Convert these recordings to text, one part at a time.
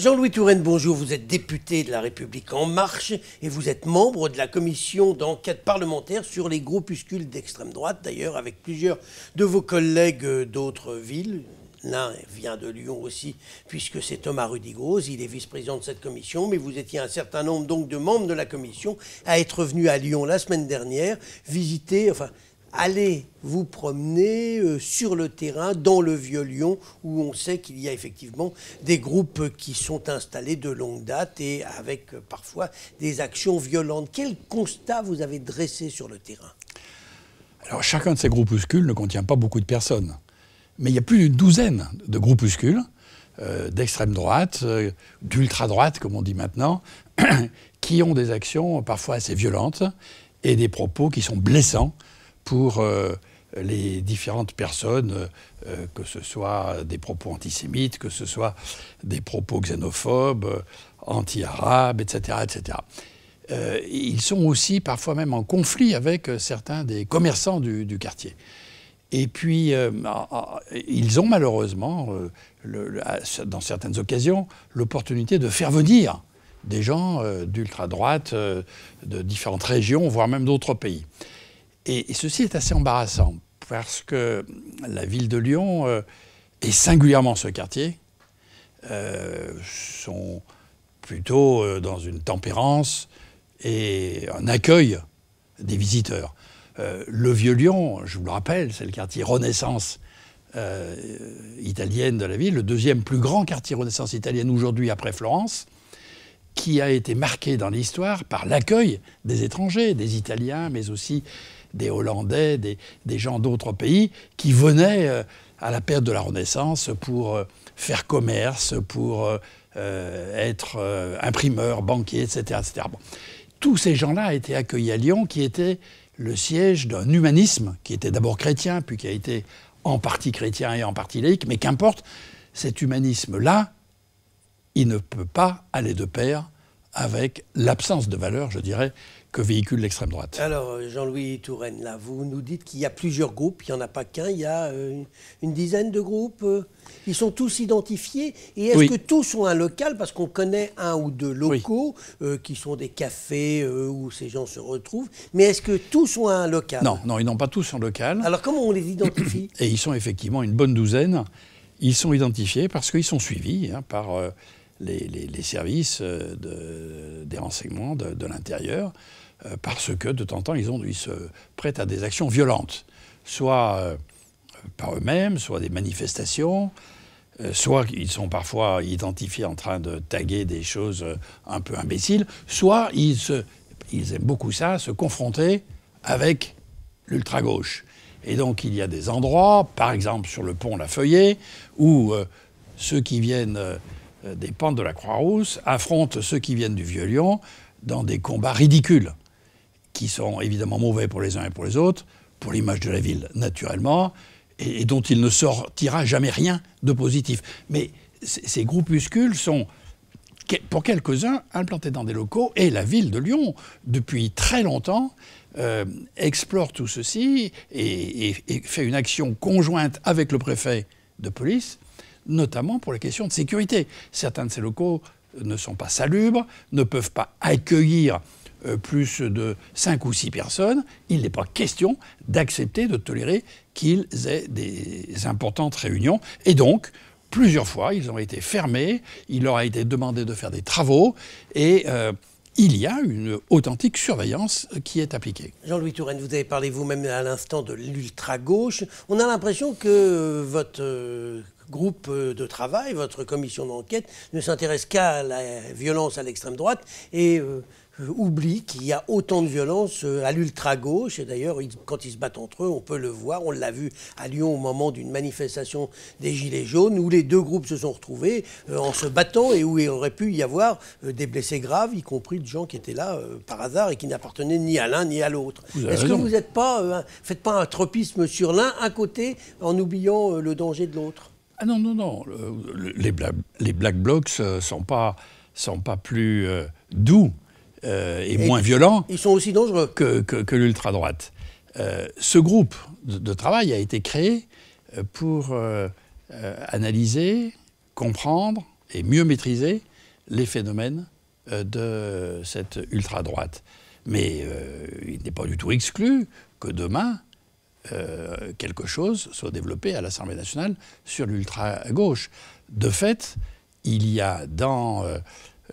Jean-Louis Touraine, bonjour. Vous êtes député de La République En Marche et vous êtes membre de la commission d'enquête parlementaire sur les groupuscules d'extrême droite, d'ailleurs, avec plusieurs de vos collègues euh, d'autres villes. L'un vient de Lyon aussi, puisque c'est Thomas Rudigose, il est vice-président de cette commission, mais vous étiez un certain nombre donc de membres de la commission à être venu à Lyon la semaine dernière visiter, enfin, allez vous promener euh, sur le terrain, dans le Vieux-Lyon, où on sait qu'il y a effectivement des groupes qui sont installés de longue date et avec euh, parfois des actions violentes. Quel constat vous avez dressé sur le terrain Alors chacun de ces groupuscules ne contient pas beaucoup de personnes, mais il y a plus d'une douzaine de groupuscules euh, d'extrême droite, d'ultra-droite comme on dit maintenant, qui ont des actions parfois assez violentes et des propos qui sont blessants pour euh, les différentes personnes, euh, que ce soit des propos antisémites, que ce soit des propos xénophobes, euh, anti-arabes, etc. etc. ils sont aussi parfois même en conflit avec certains des commerçants du, quartier. Et puis, ils ont malheureusement, dans certaines occasions, l'opportunité de faire venir des gens d'ultra-droite, de différentes régions, voire même d'autres pays. Et, ceci est assez embarrassant parce que la ville de Lyon, est euh, singulièrement ce quartier, euh, sont plutôt euh, dans une tempérance et un accueil des visiteurs. le vieux Lyon, je vous le rappelle, c'est le quartier Renaissance italienne de la ville, le deuxième plus grand quartier Renaissance italienne aujourd'hui après Florence, qui a été marqué dans l'histoire par l'accueil des étrangers, des Italiens, mais aussi des Hollandais, des, gens d'autres pays qui venaient euh, à la période de la Renaissance pour euh, faire commerce, pour euh, être imprimeurs, banquiers, etc. etc. Bon. Tous ces gens-là étaient accueillis à Lyon, qui était le siège d'un humanisme qui était d'abord chrétien, puis qui a été en partie chrétien et en partie laïque, mais qu'importe, cet humanisme-là, il ne peut pas aller de pair avec l'absence de valeur, je dirais, que véhicule l'extrême droite. Alors, euh, Jean-Louis Touraine, là, vous nous dites qu'il y a plusieurs groupes, il n'y en a pas qu'un, il y a euh, une, dizaine de groupes. Euh. Ils sont tous identifiés. Et est-ce que tous ont un local Parce qu'on connaît un ou deux locaux qui sont des cafés où ces gens se retrouvent. Mais est-ce que tous ont un local Non, non, ils n'ont pas tous un local. Alors, comment on les identifie Et ils sont effectivement une bonne douzaine. Ils sont identifiés parce qu'ils sont suivis hein, par les, services euh, de, des renseignements de, l'intérieur, euh, parce que de temps en temps, ils, ont, ils se prêtent à des actions violentes, soit euh, par eux-mêmes, soit des manifestations, soit ils sont parfois identifiés en train de taguer des choses un peu imbéciles, soit ils, se, aiment beaucoup ça, se confronter avec l'ultra-gauche. Et donc il y a des endroits, par exemple sur le pont La Feuillée, où ceux qui viennent... Euh, des pentes de la Croix-Rousse affrontent ceux qui viennent du Vieux-Lyon dans des combats ridicules, qui sont évidemment mauvais pour les uns et pour les autres, pour l'image de la ville naturellement, et, dont il ne sortira jamais rien de positif. Mais ces groupuscules sont, pour quelques-uns, implantés dans des locaux, et la ville de Lyon, depuis très longtemps, euh, explore tout ceci et fait une action conjointe avec le préfet de police notamment pour la question de sécurité. Certains de ces locaux euh, ne sont pas salubres, ne peuvent pas accueillir euh, plus de 5 ou 6 personnes, il n'est pas question d'accepter, de tolérer qu'ils aient des importantes réunions. Et donc, plusieurs fois, ils ont été fermés, il leur a été demandé de faire des travaux, et euh, il y a une authentique surveillance qui est appliquée. Jean-Louis Touraine, vous avez parlé vous-même à l'instant de l'ultra-gauche. On a l'impression que votre groupe euh, de travail, votre commission d'enquête, ne s'intéresse qu'à la violence à l'extrême droite et euh, euh, oublie qu'il y a autant de violence à l'ultra-gauche. Et d'ailleurs, quand ils se battent entre eux, on peut le voir. On l'a vu à Lyon au moment d'une manifestation des Gilets jaunes, où les deux groupes se sont retrouvés en se battant et où il aurait pu y avoir des blessés graves, y compris de gens qui étaient là par hasard et qui n'appartenaient ni à l'un ni à l'autre. Est-ce que vous ne pas, faites pas un tropisme sur l'un, un côté, en oubliant le danger de l'autre ah non, non, non. les, les, Black Blocs ne euh, sont pas, sont pas plus euh, doux euh, et, moins violents. Ils sont aussi dangereux. Que, que, l'ultra-droite. ce groupe de, de, travail a été créé pour analyser, comprendre et mieux maîtriser les phénomènes de cette ultra-droite. Mais il n'est pas du tout exclu que demain, euh, quelque chose soit développé à l'Assemblée nationale sur l'ultra-gauche. De fait, il y a dans euh,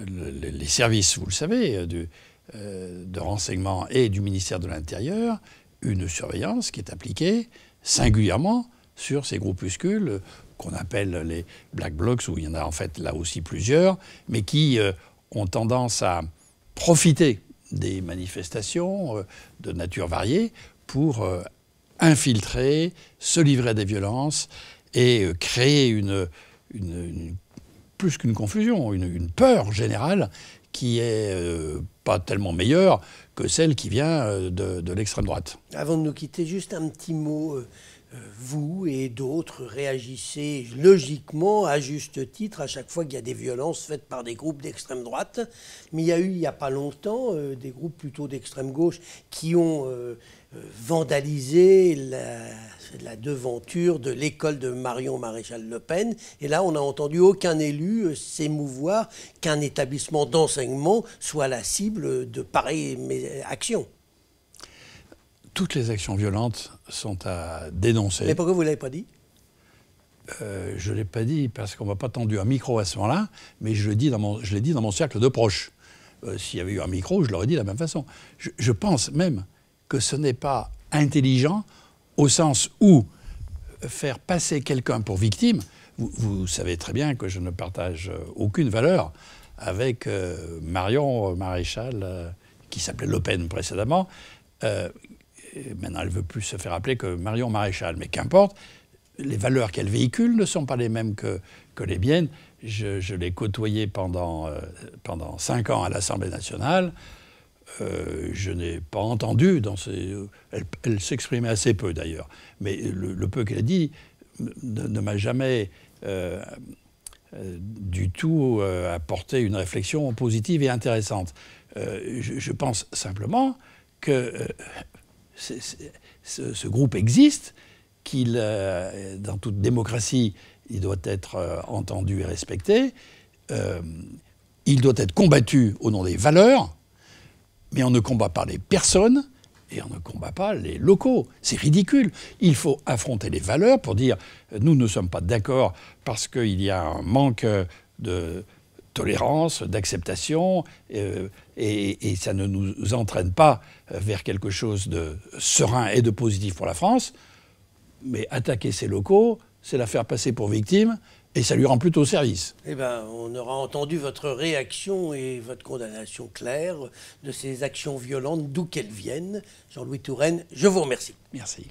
les services, vous le savez, euh, de renseignement et du ministère de l'Intérieur, une surveillance qui est appliquée singulièrement sur ces groupuscules qu'on appelle les Black Blocs, où il y en a en fait là aussi plusieurs, mais qui ont tendance à profiter des manifestations de nature variée pour infiltrer, se livrer à des violences et euh, créer une, plus qu'une confusion, une, peur générale qui n'est euh, pas tellement meilleure que celle qui vient euh, de, l'extrême droite. Avant de nous quitter, juste un petit mot vous et d'autres réagissez logiquement, à juste titre, à chaque fois qu'il y a des violences faites par des groupes d'extrême droite. Mais il y a eu, il n'y a pas longtemps, euh, des groupes plutôt d'extrême gauche qui ont euh, euh, vandalisé la, la, devanture de l'école de Marion Maréchal Le Pen. Et là, on n'a entendu aucun élu s'émouvoir qu'un établissement d'enseignement soit la cible de pareilles actions toutes les actions violentes sont à dénoncer. Mais pourquoi vous ne l'avez pas dit euh, je ne l'ai pas dit parce qu'on ne m'a pas tendu un micro à ce moment-là, mais je l'ai dit, dans mon cercle de proches. Euh, s'il y avait eu un micro, je l'aurais dit de la même façon. Je, pense même que ce n'est pas intelligent au sens où faire passer quelqu'un pour victime, vous, savez très bien que je ne partage aucune valeur avec euh, Marion Maréchal, qui s'appelait Le Pen précédemment, maintenant elle veut plus se faire appeler que Marion Maréchal, mais qu'importe, les valeurs qu'elle véhicule ne sont pas les mêmes que, que les miennes. Je, l'ai côtoyée pendant, euh, pendant cinq ans à l'Assemblée nationale. Euh, je n'ai pas entendu dans euh, Elle, s'exprimait assez peu d'ailleurs, mais le, peu qu'elle a dit ne, m'a jamais du tout apporté une réflexion positive et intéressante. Je, je, pense simplement que ce, groupe existe, qu'il, euh, dans toute démocratie, il doit être euh, entendu et respecté, euh, il doit être combattu au nom des valeurs, mais on ne combat pas les personnes et on ne combat pas les locaux. C'est ridicule. Il faut affronter les valeurs pour dire nous ne sommes pas d'accord parce qu'il y a un manque de tolérance, d'acceptation, euh, et, et, ça ne nous entraîne pas euh, vers quelque chose de serein et de positif pour la France. Mais attaquer ses locaux, c'est la faire passer pour victime, et ça lui rend plutôt service. Eh bien, on aura entendu votre réaction et votre condamnation claire de ces actions violentes, d'où qu'elles viennent. Jean-Louis Touraine, je vous remercie. Merci.